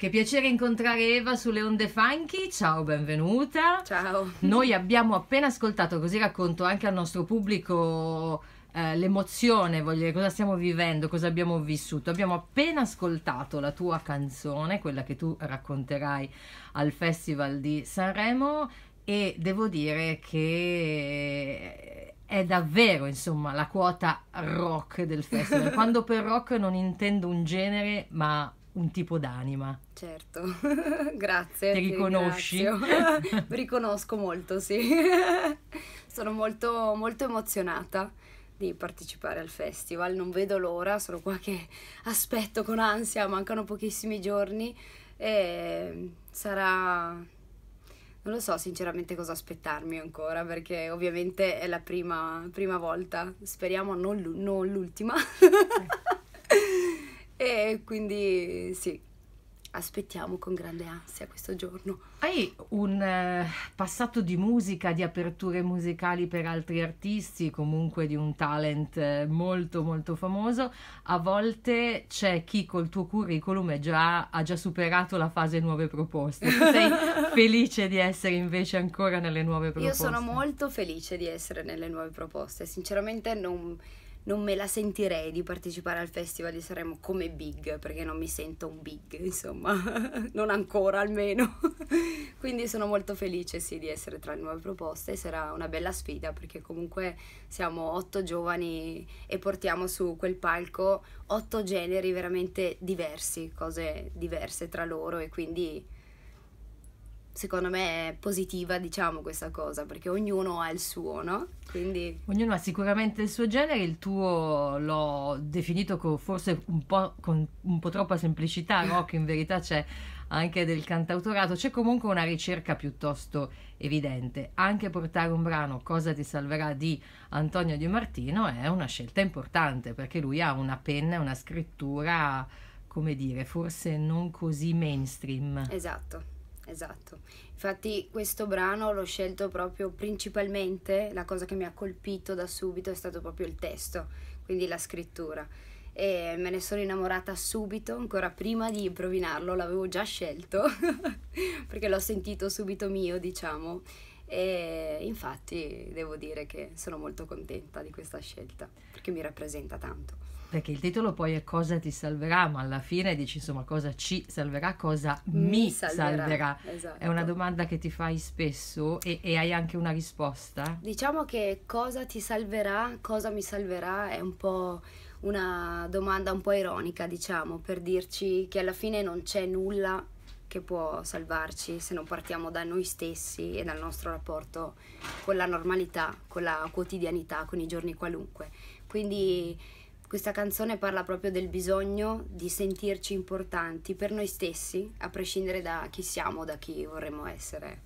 Che piacere incontrare Eva sulle onde funky. Ciao, benvenuta. Ciao. Noi abbiamo appena ascoltato, così racconto anche al nostro pubblico eh, l'emozione, voglio dire, cosa stiamo vivendo, cosa abbiamo vissuto. Abbiamo appena ascoltato la tua canzone, quella che tu racconterai al Festival di Sanremo e devo dire che è davvero insomma la quota rock del festival quando per rock non intendo un genere ma un tipo d'anima. Certo, grazie. Ti riconosci? Mi riconosco molto, sì. sono molto, molto emozionata di partecipare al festival, non vedo l'ora, sono qua che aspetto con ansia, mancano pochissimi giorni e sarà... Non lo so sinceramente cosa aspettarmi ancora perché ovviamente è la prima, prima volta, speriamo non l'ultima quindi sì, aspettiamo con grande ansia questo giorno. Hai un eh, passato di musica, di aperture musicali per altri artisti, comunque di un talent eh, molto molto famoso. A volte c'è chi col tuo curriculum già, ha già superato la fase nuove proposte. sei felice di essere invece ancora nelle nuove proposte? Io sono molto felice di essere nelle nuove proposte. Sinceramente non non me la sentirei di partecipare al Festival di Sanremo come big, perché non mi sento un big, insomma, non ancora almeno. Quindi sono molto felice sì di essere tra le nuove proposte, sarà una bella sfida perché comunque siamo otto giovani e portiamo su quel palco otto generi veramente diversi, cose diverse tra loro e quindi secondo me è positiva, diciamo, questa cosa, perché ognuno ha il suo, no? Quindi... Ognuno ha sicuramente il suo genere, il tuo l'ho definito con, forse un po', con un po' troppa semplicità, rock in verità c'è anche del cantautorato, c'è comunque una ricerca piuttosto evidente. Anche portare un brano Cosa ti salverà di Antonio Di Martino è una scelta importante perché lui ha una penna e una scrittura, come dire, forse non così mainstream. Esatto. Esatto, infatti questo brano l'ho scelto proprio principalmente, la cosa che mi ha colpito da subito è stato proprio il testo, quindi la scrittura e me ne sono innamorata subito, ancora prima di improvinarlo, l'avevo già scelto perché l'ho sentito subito mio diciamo e infatti devo dire che sono molto contenta di questa scelta perché mi rappresenta tanto. Perché il titolo poi è cosa ti salverà, ma alla fine dici insomma cosa ci salverà, cosa mi, mi salverà. salverà. Esatto. È una esatto. domanda che ti fai spesso e, e, hai anche una risposta? Diciamo che cosa ti salverà, cosa mi salverà è un po' una domanda un po' ironica, diciamo, per dirci che alla fine non c'è nulla che può salvarci se non partiamo da noi stessi e dal nostro rapporto con la normalità, con la quotidianità, con i giorni qualunque. Quindi questa canzone parla proprio del bisogno di sentirci importanti per noi stessi, a prescindere da chi siamo, o da chi vorremmo essere.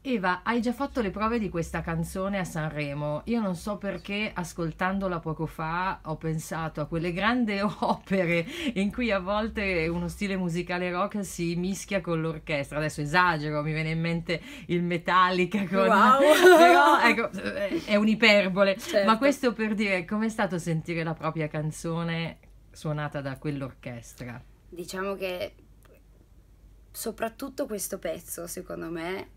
Eva, hai già fatto le prove di questa canzone a Sanremo. Io non so perché, ascoltandola poco fa, ho pensato a quelle grandi opere in cui a volte uno stile musicale rock si mischia con l'orchestra. Adesso esagero, mi viene in mente il Metallica con... Wow. Però, ecco, è un'iperbole. Certo. Ma questo per dire com'è stato sentire la propria canzone suonata da quell'orchestra. Diciamo che soprattutto questo pezzo, secondo me,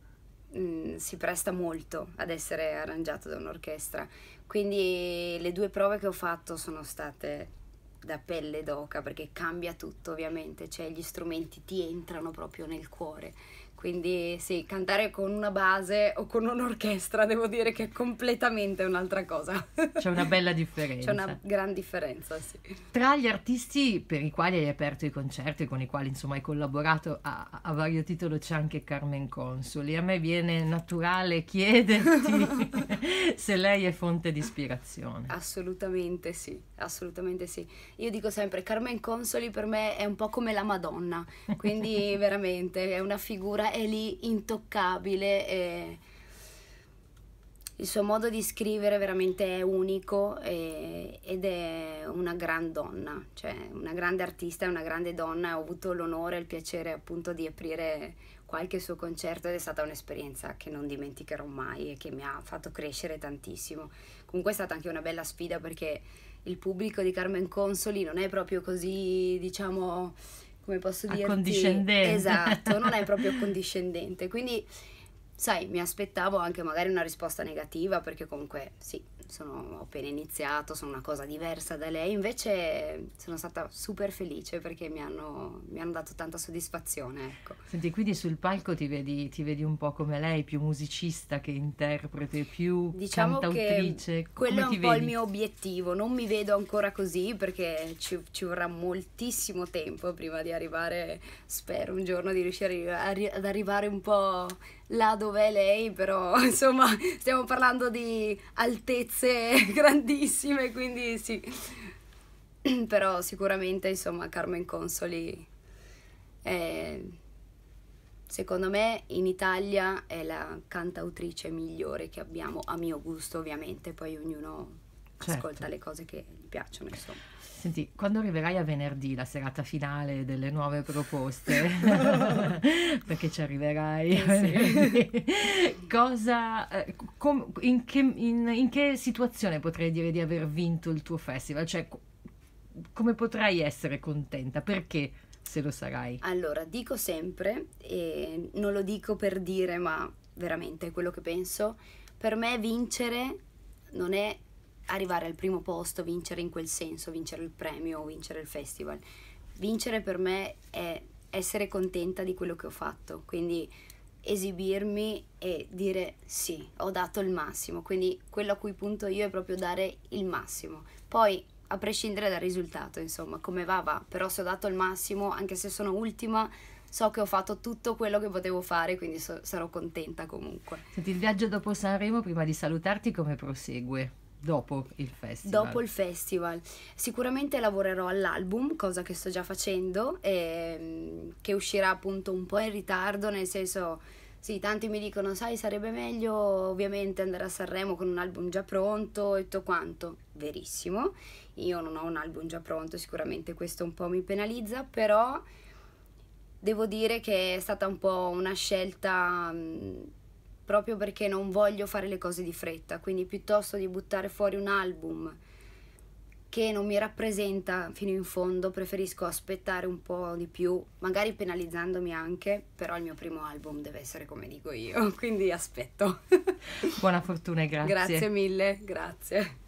Mm, si presta molto ad essere arrangiato da un'orchestra. Quindi le due prove che ho fatto sono state da pelle d'oca perché cambia tutto ovviamente, cioè gli strumenti ti entrano proprio nel cuore, quindi sì, cantare con una base o con un'orchestra devo dire che è completamente un'altra cosa. C'è una bella differenza. C'è una gran differenza, sì. Tra gli artisti per i quali hai aperto i concerti, con i quali insomma hai collaborato a, a vario titolo, c'è anche Carmen Consoli. A me viene naturale chiederti se lei è fonte di ispirazione. Assolutamente sì, assolutamente sì. Io dico sempre, Carmen Consoli per me è un po' come la Madonna, quindi veramente è una figura è lì intoccabile e il suo modo di scrivere veramente è unico e, ed è una gran donna, cioè una grande artista, una grande donna. Ho avuto l'onore e il piacere appunto di aprire qualche suo concerto ed è stata un'esperienza che non dimenticherò mai e che mi ha fatto crescere tantissimo. Comunque è stata anche una bella sfida perché il pubblico di Carmen Consoli non è proprio così, diciamo, come posso dire? Condiscendente. Esatto, non è proprio condiscendente. Quindi, sai, mi aspettavo anche magari una risposta negativa perché comunque sì, sono, ho appena iniziato, sono una cosa diversa da lei, invece sono stata super felice perché mi hanno, mi hanno dato tanta soddisfazione. Ecco. Senti, quindi sul palco ti vedi, ti vedi, un po' come lei, più musicista che interprete, più diciamo cantautrice? quello è un po' vedi? il mio obiettivo, non mi vedo ancora così perché ci, ci, vorrà moltissimo tempo prima di arrivare, spero un giorno di riuscire ad arrivare un po' là dov'è lei, però insomma stiamo parlando di altezze grandissime, quindi sì. Però sicuramente insomma Carmen Consoli è, secondo me in Italia è la cantautrice migliore che abbiamo, a mio gusto ovviamente, poi ognuno certo. ascolta le cose che gli piacciono. Insomma. Senti, quando arriverai a venerdì, la serata finale delle nuove proposte, perché ci arriverai, eh sì. cosa, eh, com, in, che, in, in che situazione potrei dire di aver vinto il tuo festival? Cioè, come potrai essere contenta? Perché? se lo sarai? Allora, dico sempre, e non lo dico per dire, ma veramente è quello che penso, per me vincere non è arrivare al primo posto, vincere in quel senso, vincere il premio, o vincere il festival. Vincere per me è essere contenta di quello che ho fatto, quindi esibirmi e dire sì, ho dato il massimo, quindi quello a cui punto io è proprio dare il massimo. Poi a prescindere dal risultato, insomma, come va va, però se ho dato il massimo, anche se sono ultima, so che ho fatto tutto quello che potevo fare, quindi so sarò contenta comunque. Senti, il viaggio dopo Sanremo, prima di salutarti, come prosegue? Dopo il festival. Dopo il festival. Sicuramente lavorerò all'album, cosa che sto già facendo, ehm, che uscirà appunto un po' in ritardo, nel senso, sì, tanti mi dicono, sai, sarebbe meglio ovviamente andare a Sanremo con un album già pronto e tutto quanto. Verissimo, io non ho un album già pronto, sicuramente questo un po' mi penalizza, però devo dire che è stata un po' una scelta... Mh, proprio perché non voglio fare le cose di fretta, quindi piuttosto di buttare fuori un album che non mi rappresenta fino in fondo, preferisco aspettare un po' di più, magari penalizzandomi anche, però il mio primo album deve essere come dico io, quindi aspetto. Buona fortuna e grazie. Grazie mille, grazie.